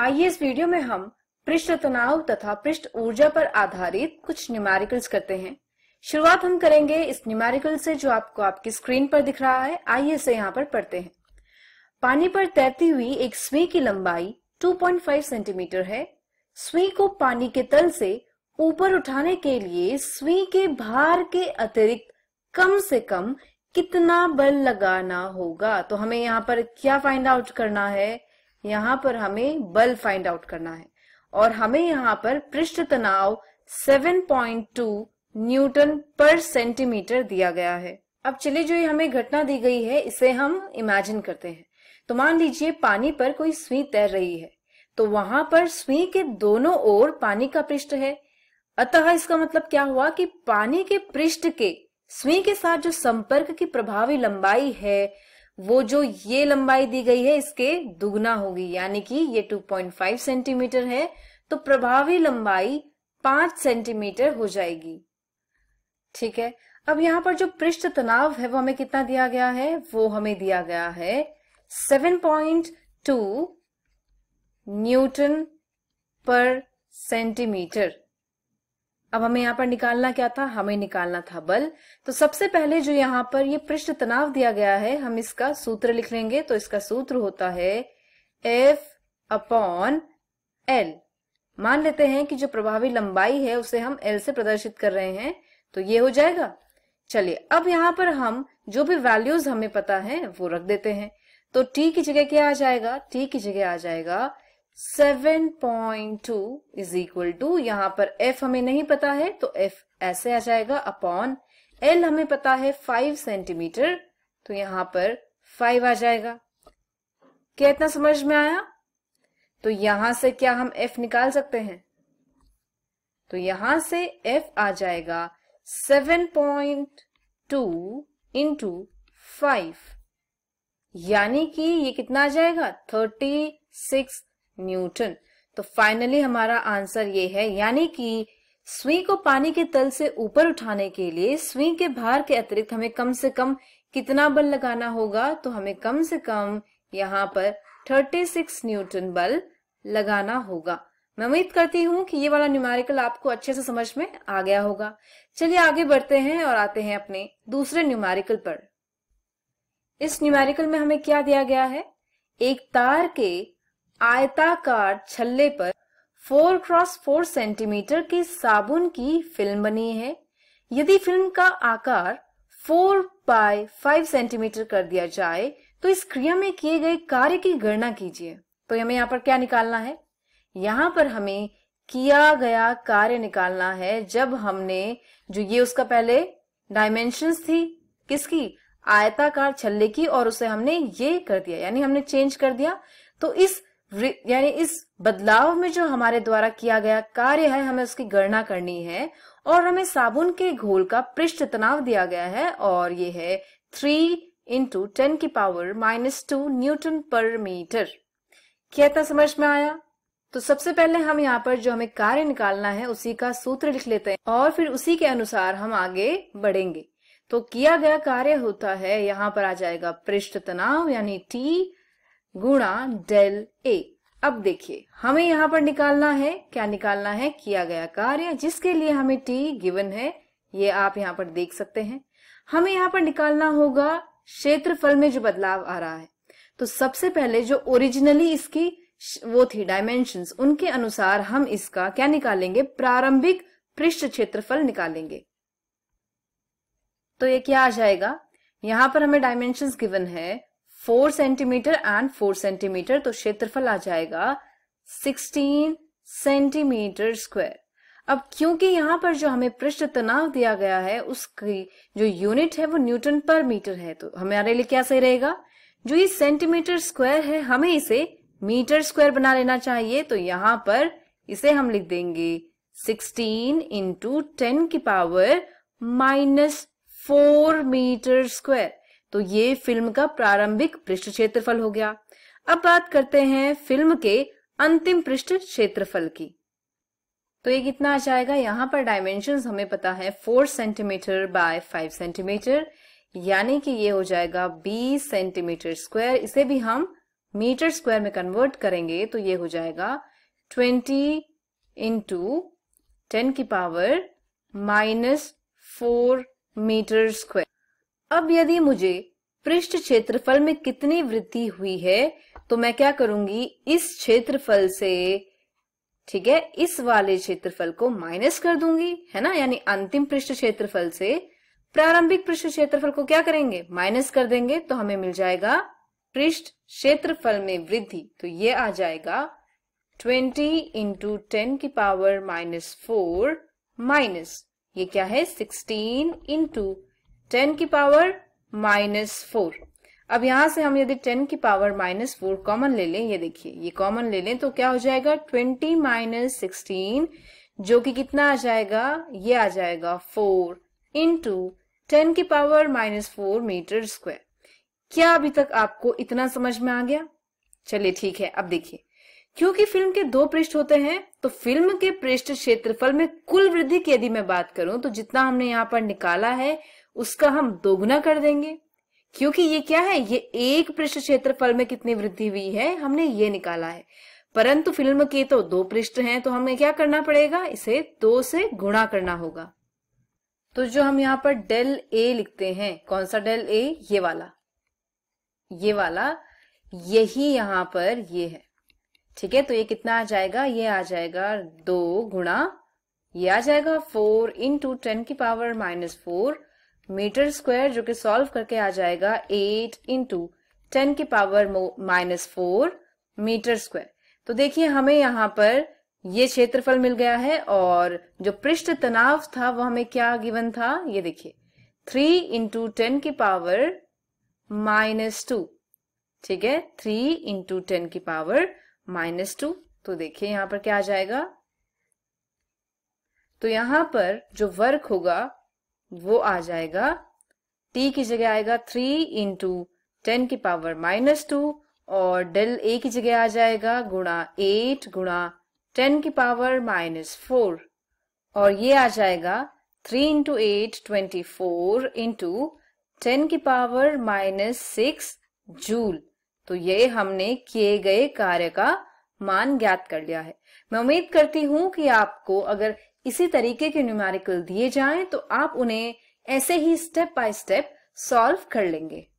आइए इस वीडियो में हम पृष्ठ तनाव तथा पृष्ठ ऊर्जा पर आधारित कुछ न्यूमेरिकल्स करते हैं शुरुआत हम करेंगे इस न्यूमेरिकल से जो आपको आपकी स्क्रीन पर दिख रहा है आइए इसे यहाँ पर पढ़ते हैं पानी पर तैरती हुई एक स्वी की लंबाई 2.5 सेंटीमीटर है स्वी को पानी के तल से ऊपर उठाने के लिए स्वी के भार के अतिरिक्त कम से कम कितना बल लगाना होगा तो हमें यहाँ पर क्या फाइंड आउट करना है यहाँ पर हमें बल फाइंड आउट करना है और हमें यहाँ पर पृष्ठ तनाव 7.2 न्यूटन पर सेंटीमीटर दिया गया है अब चलिए जो ये हमें घटना दी गई है इसे हम इमेजिन करते हैं तो मान लीजिए पानी पर कोई सुई तैर रही है तो वहां पर सुई के दोनों ओर पानी का पृष्ठ है अतः इसका मतलब क्या हुआ कि पानी के पृष्ठ के सुई के साथ जो संपर्क की प्रभावी लंबाई है वो जो ये लंबाई दी गई है इसके दुगना होगी यानी कि ये 2.5 सेंटीमीटर है तो प्रभावी लंबाई 5 सेंटीमीटर हो जाएगी ठीक है अब यहाँ पर जो पृष्ठ तनाव है वो हमें कितना दिया गया है वो हमें दिया गया है 7.2 न्यूटन पर सेंटीमीटर अब हमें यहाँ पर निकालना क्या था हमें निकालना था बल तो सबसे पहले जो यहाँ पर ये पृष्ठ तनाव दिया गया है हम इसका सूत्र लिख लेंगे तो इसका सूत्र होता है एफ अपॉन एल मान लेते हैं कि जो प्रभावी लंबाई है उसे हम एल से प्रदर्शित कर रहे हैं तो ये हो जाएगा चलिए अब यहाँ पर हम जो भी वैल्यूज हमें पता है वो रख देते हैं तो टी की जगह क्या आ जाएगा टी की जगह आ जाएगा 7.2 इज इक्वल टू यहां पर f हमें नहीं पता है तो f ऐसे आ जाएगा अपॉन l हमें पता है 5 सेंटीमीटर तो यहां पर 5 आ जाएगा क्या इतना समझ में आया तो यहां से क्या हम f निकाल सकते हैं तो यहां से f आ जाएगा 7.2 इंटू फाइव यानी कि ये कितना आ जाएगा थर्टी सिक्स न्यूटन तो फाइनली हमारा आंसर ये है यानी कि सुई को पानी के तल से ऊपर उठाने के लिए सुई के भार के अतिरिक्त हमें कम से कम कितना बल लगाना होगा तो हमें कम से कम यहाँ पर 36 न्यूटन बल लगाना होगा मैं उम्मीद करती हूँ कि ये वाला न्यूमेरिकल आपको अच्छे से समझ में आ गया होगा चलिए आगे बढ़ते हैं और आते हैं अपने दूसरे न्यूमेरिकल पर इस न्यूमेरिकल में हमें क्या दिया गया है एक तार के आयताकार छल्ले पर फोर क्रॉस फोर सेंटीमीटर के साबुन की फिल्म बनी है यदि फिल्म का आकार फोर बाय फाइव सेंटीमीटर कर दिया जाए तो इस क्रिया में किए गए कार्य की गणना कीजिए तो हमें यहाँ पर क्या निकालना है यहाँ पर हमें किया गया कार्य निकालना है जब हमने जो ये उसका पहले डायमेंशन थी किसकी आयताकार छल्ले की और उसे हमने ये कर दिया यानी हमने चेंज कर दिया तो इस यानी इस बदलाव में जो हमारे द्वारा किया गया कार्य है हमें उसकी गणना करनी है और हमें साबुन के घोल का पृष्ठ तनाव दिया गया है और ये है थ्री इंटू टेन की power minus two newton per metre क्या था समझ में आया तो सबसे पहले हम यहाँ पर जो हमें कार्य निकालना है उसी का सूत्र लिख लेते हैं और फिर उसी के अनुसार हम आगे बढ़ेंगे तो किया गया कार्य होता है यहाँ पर आ जाएगा पृष्ठ तनाव यानी टी गुणा डेल ए अब देखिए हमें यहाँ पर निकालना है क्या निकालना है किया गया कार्य जिसके लिए हमें टी गिवन है ये आप यहाँ पर देख सकते हैं हमें यहाँ पर निकालना होगा क्षेत्रफल में जो बदलाव आ रहा है तो सबसे पहले जो ओरिजिनली इसकी वो थी डायमेंशन उनके अनुसार हम इसका क्या निकालेंगे प्रारंभिक पृष्ठ क्षेत्रफल निकालेंगे तो ये क्या आ जाएगा यहां पर हमें डायमेंशन गिवन है four centimetre and four centimetre तो क्षेत्रफल आ जाएगा सिक्सटीन सेंटीमीटर स्क्वायर अब क्योंकि यहां पर जो हमें पृष्ठ तनाव दिया गया है उसकी जो यूनिट है वो न्यूटन पर मीटर है तो हमारे लिए क्या सही रहेगा जो ये सेंटीमीटर स्क्वायर है हमें इसे मीटर स्क्वायर बना लेना चाहिए तो यहां पर इसे हम लिख देंगे 16 इंटू टेन की power minus four metre square तो ये फिल्म का प्रारंभिक पृष्ठ क्षेत्रफल हो गया अब बात करते हैं फिल्म के अंतिम पृष्ठ क्षेत्रफल की तो ये कितना आ जाएगा यहाँ पर डायमेंशन हमें पता है four centimetre by five centimetre यानी कि ये हो जाएगा बीस सेंटीमीटर स्क्वायर इसे भी हम मीटर स्क्वायर में कन्वर्ट करेंगे तो ये हो जाएगा ट्वेंटी इंटू टेन की power minus four metre square अब यदि मुझे पृष्ठ क्षेत्रफल में कितनी वृद्धि हुई है तो मैं क्या करूंगी इस क्षेत्रफल से ठीक है इस वाले क्षेत्रफल को माइनस कर दूंगी है ना यानी अंतिम पृष्ठ क्षेत्रफल से प्रारंभिक पृष्ठ क्षेत्रफल को क्या करेंगे माइनस कर देंगे तो हमें मिल जाएगा पृष्ठ क्षेत्रफल में वृद्धि तो ये आ जाएगा 20 इंटू टेन की पावर माइनस फोर माइनस ये क्या है 16 इंटू टेन की पावर माइनस फोर अब यहां से हम यदि टेन की पावर माइनस फोर कॉमन ले लें ये देखिए ये कॉमन ले लें तो क्या हो जाएगा ट्वेंटी माइनस सिक्सटीन जो कि कितना आ जाएगा ये आ जाएगा फोर इंटू टेन की power minus four metre square क्या अभी तक आपको इतना समझ में आ गया चलिए ठीक है अब देखिए क्योंकि फिल्म के दो पृष्ठ होते हैं तो फिल्म के पृष्ठ क्षेत्रफल में कुल वृद्धि की यदि मैं बात करूं तो जितना हमने यहाँ पर निकाला है उसका हम दोगुना कर देंगे क्योंकि ये क्या है ये एक पृष्ठ क्षेत्रफल में कितनी वृद्धि हुई है हमने ये निकाला है परंतु फिल्म के तो दो पृष्ठ हैं तो हमें क्या करना पड़ेगा इसे दो से गुणा करना होगा तो जो हम यहाँ पर डेल ए लिखते हैं कौन सा डेल ए ये वाला ये वाला यही यहां पर ये है ठीक है तो ये कितना आ जाएगा ये आ जाएगा दो गुणा ये आ जाएगा फोर इंटू टेन की power minus four metre square जो कि सॉल्व करके आ जाएगा एट इंटू टेन की power minus four metre square तो देखिए हमें यहाँ पर ये क्षेत्रफल मिल गया है और जो पृष्ठ तनाव था वो हमें क्या गिवन था ये देखिए थ्री इंटू टेन की पावर माइनस टू ठीक है थ्री इंटू टेन की पावर माइनस टू तो देखिए यहां पर क्या आ जाएगा तो यहां पर जो वर्क होगा वो आ जाएगा टी की जगह आएगा थ्री इंटू टेन की पावर माइनस टू और डेल ए की जगह आ जाएगा गुणा एट गुणा टेन की पावर माइनस फोर और ये आ जाएगा three into eight twenty four into ten की पावर माइनस सिक्स जूल तो ये हमने किए गए कार्य का मान ज्ञात कर लिया है मैं उम्मीद करती हूँ कि आपको अगर इसी तरीके के न्यूमेरिकल दिए जाएं तो आप उन्हें ऐसे ही स्टेप बाय स्टेप सॉल्व कर लेंगे